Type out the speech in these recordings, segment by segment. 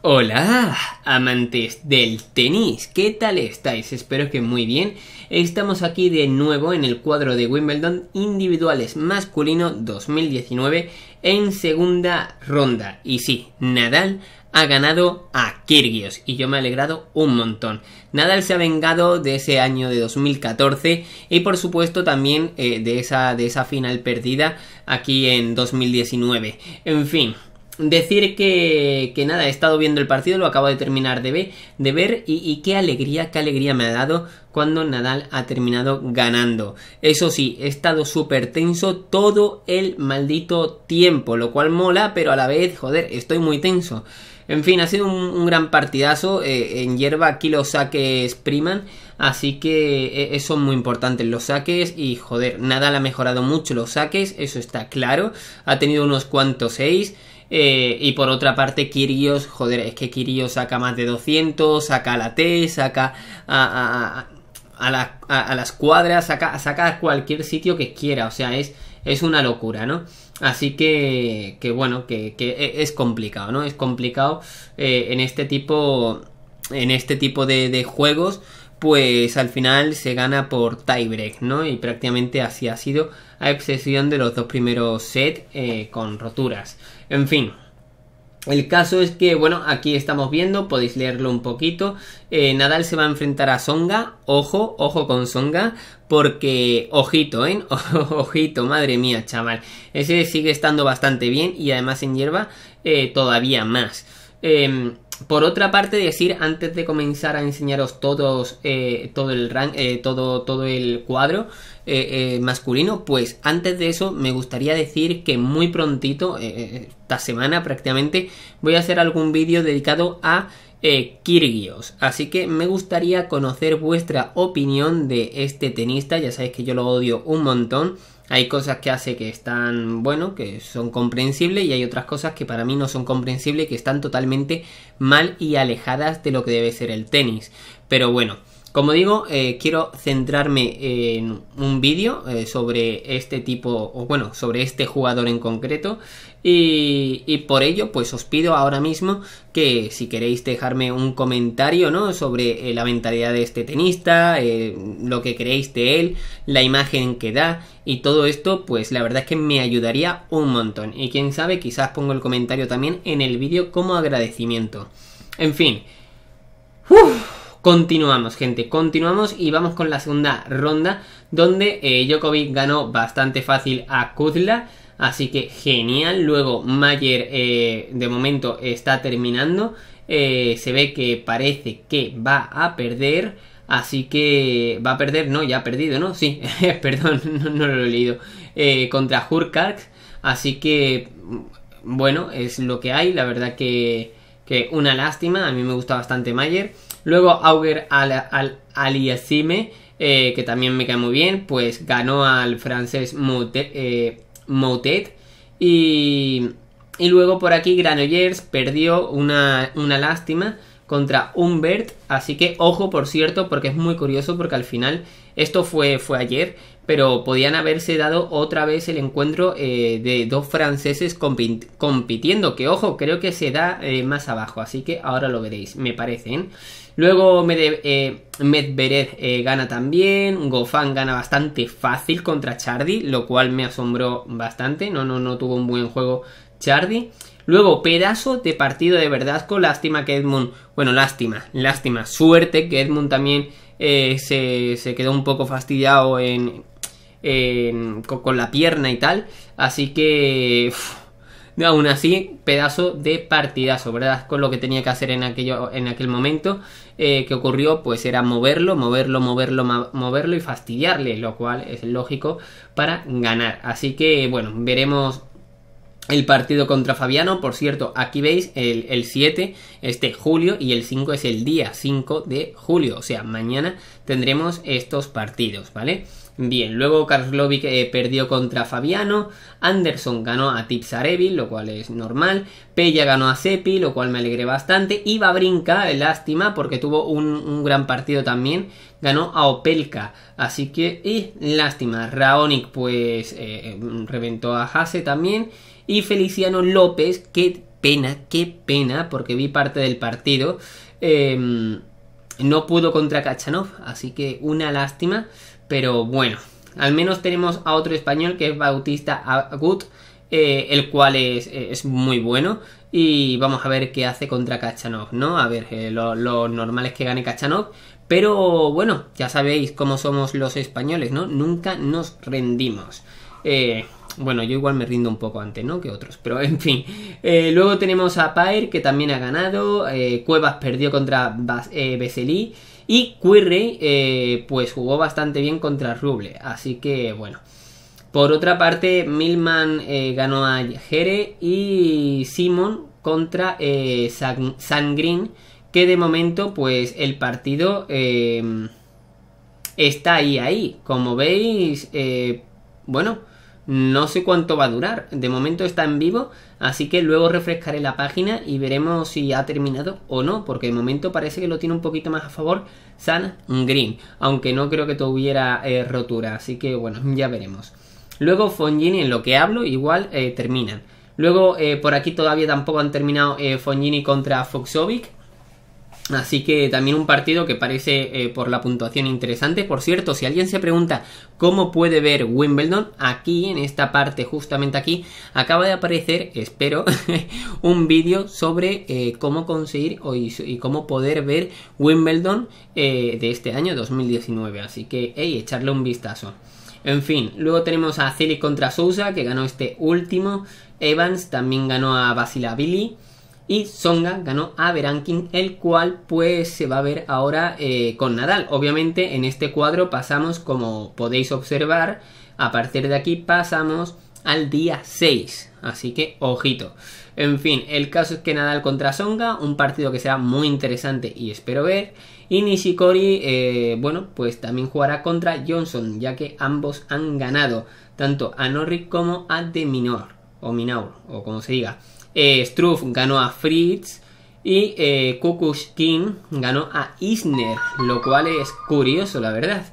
Hola, amantes del tenis, ¿qué tal estáis? Espero que muy bien. Estamos aquí de nuevo en el cuadro de Wimbledon individuales masculino 2019 en segunda ronda. Y sí, Nadal ha ganado a Kirgios y yo me he alegrado un montón. Nadal se ha vengado de ese año de 2014 y por supuesto también eh, de, esa, de esa final perdida aquí en 2019. En fin, Decir que, nada, he estado viendo el partido, lo acabo de terminar de, ver, y, qué alegría, qué alegría me ha dado cuando Nadal ha terminado ganando. Eso sí, he estado súper tenso todo el maldito tiempo, lo cual mola, pero a la vez, joder, estoy muy tenso. En fin, ha sido un, gran partidazo, eh, en hierba aquí los saques priman, así que eso eh, eh, son muy importantes los saques y joder, Nadal ha mejorado mucho los saques, eso está claro, ha tenido unos cuantos seis. Eh, y por otra parte, Kirios, joder, es que Kirios saca más de 200, saca la T, saca a, las cuadras, saca, saca a cualquier sitio que quiera, o sea, es, es una locura, ¿no? Así que, que bueno, que, e, es complicado, ¿no? Es complicado eh, en este tipo, en este tipo de juegos, pues al final se gana por tiebreak, ¿no? Y prácticamente así ha sido, a excepción de los dos primeros sets eh, con roturas. En fin. El caso es que, bueno, aquí estamos viendo, podéis leerlo un poquito. Eh, Nadal se va a enfrentar a Songa, ojo, ojo con Songa, porque, ojito, ¿eh? ojito, madre mía, chaval. Ese sigue estando bastante bien y además en hierba eh, todavía más. Em, por otra parte, decir, antes de comenzar a enseñaros todos, eh, todo, el eh, todo, todo el cuadro eh, masculino, pues antes de eso me gustaría decir que muy prontito, esta semana prácticamente, voy a hacer algún vídeo dedicado a Kirgios. Así que me gustaría conocer vuestra opinión de este tenista, ya sabéis que yo lo odio un montón hay cosas que hace que están, bueno, que son comprensibles y hay otras cosas que para mí no son comprensibles, que están totalmente mal y alejadas de lo que debe ser el tenis. Pero bueno, como digo, eh, quiero centrarme en un vídeo eh, sobre este tipo, o bueno, sobre este jugador en concreto. Y, por ello, pues os pido ahora mismo que si queréis dejarme un comentario, ¿no? Sobre eh, la mentalidad de este tenista, lo que creéis de él, la imagen que da y todo esto, pues la verdad es que me ayudaría un montón. Y quién sabe, quizás pongo el comentario también en el vídeo como agradecimiento. En fin. Continuamos, gente, continuamos y vamos con la segunda ronda donde eh, Jokovic ganó bastante fácil a Kuzla, así que genial. Luego Mayer eh, de momento está terminando, eh, se ve que parece que va a perder, así que va a perder, no, ya ha perdido, ¿no? Sí, perdón, no, lo he leído, contra Hurkacz, así que mm, bueno, es lo que hay, la verdad que que una lástima, a mí me gusta bastante Mayer. Luego Auger al, al, eh, que también me cae muy bien, pues ganó al francés eh, Moutet. y, luego por aquí Granollers perdió una, lástima contra Humbert. Así que ojo, por cierto, porque es muy curioso, porque al final, esto fue, fue ayer, pero podían haberse dado otra vez el encuentro eh, de dos franceses compitiendo, que ojo, creo que se da eh, más abajo, así que ahora lo veréis, me parece. ¿eh? Luego Medvedev gana también, Gofan gana bastante fácil contra Chardy, lo cual me asombró bastante, no, no, no tuvo un buen juego Chardy. Luego, pedazo de partido de con Lástima que Edmund. Bueno, lástima, lástima. Suerte que Edmund también se, se, quedó un poco fastidiado en, con, la pierna y tal. Así que... aún así, pedazo de partidazo, ¿verdad? Con lo que tenía que hacer en, aquello, en aquel momento. Eh, que ocurrió pues era moverlo, moverlo, moverlo, moverlo y fastidiarle, lo cual es lógico para ganar. Así que bueno, veremos el partido contra Fabiano. Por cierto, aquí veis el, 7 este julio y el 5 es el día 5 de julio. O sea, mañana tendremos estos partidos, ¿vale? Bien, luego Karlovic eh, perdió contra Fabiano, Anderson ganó a Tipsarevi, lo cual es normal, Pella ganó a Sepi, lo cual me alegré bastante, y Babrinka, lástima, porque tuvo un, gran partido también, ganó a Opelka, así que, y lástima, Raonic pues eh, eh, reventó a Hase también, y Feliciano López, qué pena, qué pena, porque vi parte del partido, em, no pudo contra Kachanov, así que una lástima, pero bueno, al menos tenemos a otro español que es Bautista Agut, eh, el cual es, muy bueno. Y vamos a ver qué hace contra Kachanov, ¿no? A ver, eh, lo, lo, normal es que gane Kachanov. Pero bueno, ya sabéis cómo somos los españoles, ¿no? Nunca nos rendimos. Eh, bueno, yo igual me rindo un poco antes, ¿no? Que otros, pero en fin. Eh, luego tenemos a Pair, que también ha ganado. Eh, Cuevas perdió contra eh, Becelí. Y Quirrey, pues jugó bastante bien contra Ruble. Así que, bueno. Por otra parte, Milman ganó a Jere y Simon contra San, que de momento, pues el partido está ahí, ahí. Como veis, bueno, no sé cuánto va a durar. De momento está en vivo, así que luego refrescaré la página y veremos si ha terminado o no, porque de momento parece que lo tiene un poquito más a favor San Green, aunque no creo que tuviera eh, rotura, así que bueno, ya veremos. Luego Fongini, en lo que hablo, igual eh, terminan. Luego eh, por aquí todavía tampoco han terminado Fongini contra Foxovic, Así que también un partido que parece eh, por la puntuación interesante. Por cierto, si alguien se pregunta cómo puede ver Wimbledon, aquí en esta parte, justamente aquí, acaba de aparecer, espero, un vídeo sobre eh, cómo conseguir o y, cómo poder ver Wimbledon eh, de este año 2019. Así que, hey, echarle un vistazo. En fin, luego tenemos a Celic contra Sousa, que ganó este último. Evans también ganó a Basilabili. Y Songa ganó a Berankin, el cual pues se va a ver ahora eh, con Nadal. Obviamente en este cuadro pasamos, como podéis observar, a partir de aquí pasamos al día 6. Así que ojito. En fin, el caso es que Nadal contra Songa, un partido que será muy interesante y espero ver. Y Nishikori, eh, bueno, pues también jugará contra Johnson, ya que ambos han ganado, tanto a Norris como a De Minor, o Minaur, o como se diga. Eh, Struff ganó a Fritz. Y eh, Kukushkin ganó a Isner, lo cual es curioso, la verdad.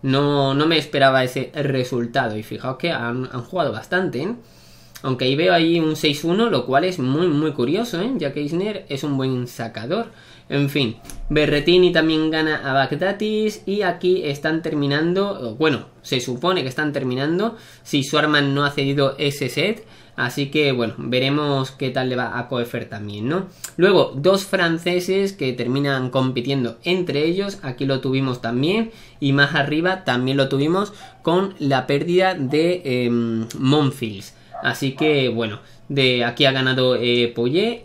No, no me esperaba ese resultado. Y fijaos que han, jugado bastante, ¿eh? Aunque ahí veo ahí un 6-1, lo cual es muy, muy curioso, Ya que Isner es un buen sacador. En fin, Berretini también gana a Bagdatis y aquí están terminando, bueno, se supone que están terminando si Suarman no ha cedido ese set. Así que bueno, veremos qué tal le va a Coefer también, ¿no? Luego, dos franceses que terminan compitiendo entre ellos, aquí lo tuvimos también, y más arriba también lo tuvimos con la pérdida de em, Monfils. Así que bueno, de aquí ha ganado eh,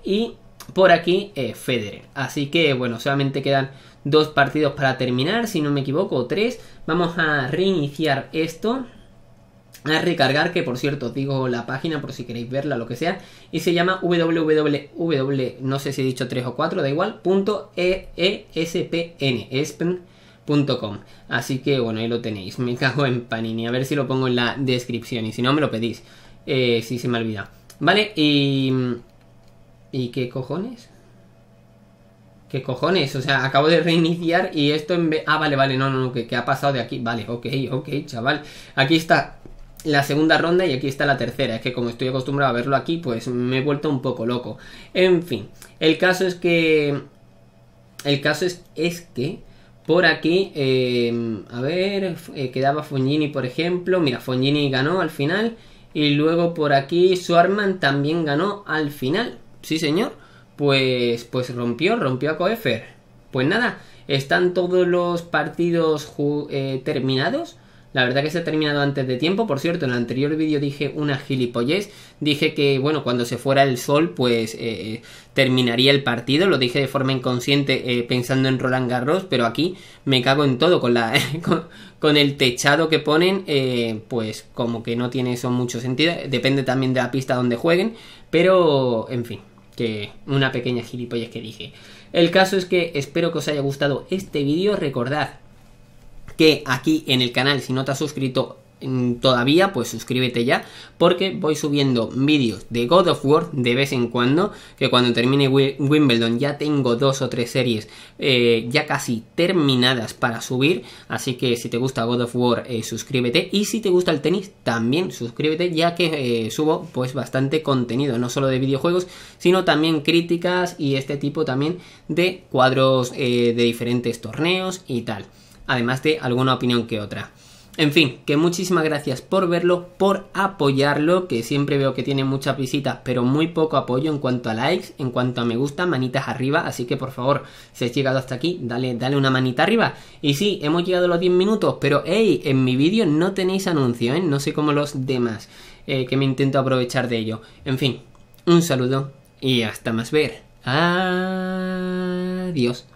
y por aquí eh, Federer. Así que bueno, solamente quedan dos partidos para terminar, si no me equivoco, tres. Vamos a reiniciar esto. A recargar, que por cierto os digo la página por si queréis verla, lo que sea. Y se llama www, no sé si he dicho tres o cuatro da igual, punto e e Así que bueno, ahí lo tenéis. Me cago en Panini. A ver si lo pongo en la descripción. Y si no, me lo pedís. Eh, si se me olvida. Vale, y ¿Y qué cojones? ¿Qué cojones? O sea, acabo de reiniciar y esto en vez... Ah, vale, vale, no, no, no, que, ha pasado de aquí. Vale, ok, ok, chaval. Aquí está la segunda ronda y aquí está la tercera. Es que como estoy acostumbrado a verlo aquí, pues me he vuelto un poco loco. En fin, el caso es que... El caso es, que por aquí, em, a ver, eh, quedaba Fongini, por ejemplo. Mira, Fongini ganó al final. Y luego por aquí, Suarman también ganó al final. Sí, señor. Pues, pues rompió, rompió a Coefer. Pues nada, están todos los partidos eh, terminados. La verdad que se ha terminado antes de tiempo. Por cierto, en el anterior vídeo dije una gilipollés Dije que, bueno, cuando se fuera el sol, pues eh, terminaría el partido. Lo dije de forma inconsciente eh, pensando en Roland Garros, pero aquí me cago en todo con, la, con, el techado que ponen. pues como que no tiene eso mucho sentido. Depende también de la pista donde jueguen. Pero, en fin, que una pequeña gilipollas que dije. El caso es que espero que os haya gustado este vídeo. Recordad que aquí en el canal, si no te has suscrito, Mm, todavía, pues suscríbete ya, porque voy subiendo vídeos de God of War de vez en cuando, que cuando termine Wimbledon ya tengo dos o tres series eh, ya casi terminadas para subir, así que si te gusta God of War, eh, suscríbete, y si te gusta el tenis, también suscríbete, ya que eh, subo pues bastante contenido, no solo de videojuegos, sino también críticas y este tipo también de cuadros de diferentes torneos y tal, además de alguna opinión que otra. En fin, que muchísimas gracias por verlo, por apoyarlo, que siempre veo que tiene muchas visitas, pero muy poco apoyo en cuanto a likes, en cuanto a me gusta, manitas arriba, así que por favor, si has llegado hasta aquí, dale, dale una manita arriba. Y sí, hemos llegado a los 10 minutos, pero hey, en mi vídeo no tenéis anuncio, ¿eh? no sé cómo los demás, eh, que me intento aprovechar de ello. En fin, un saludo y hasta más ver. Adiós.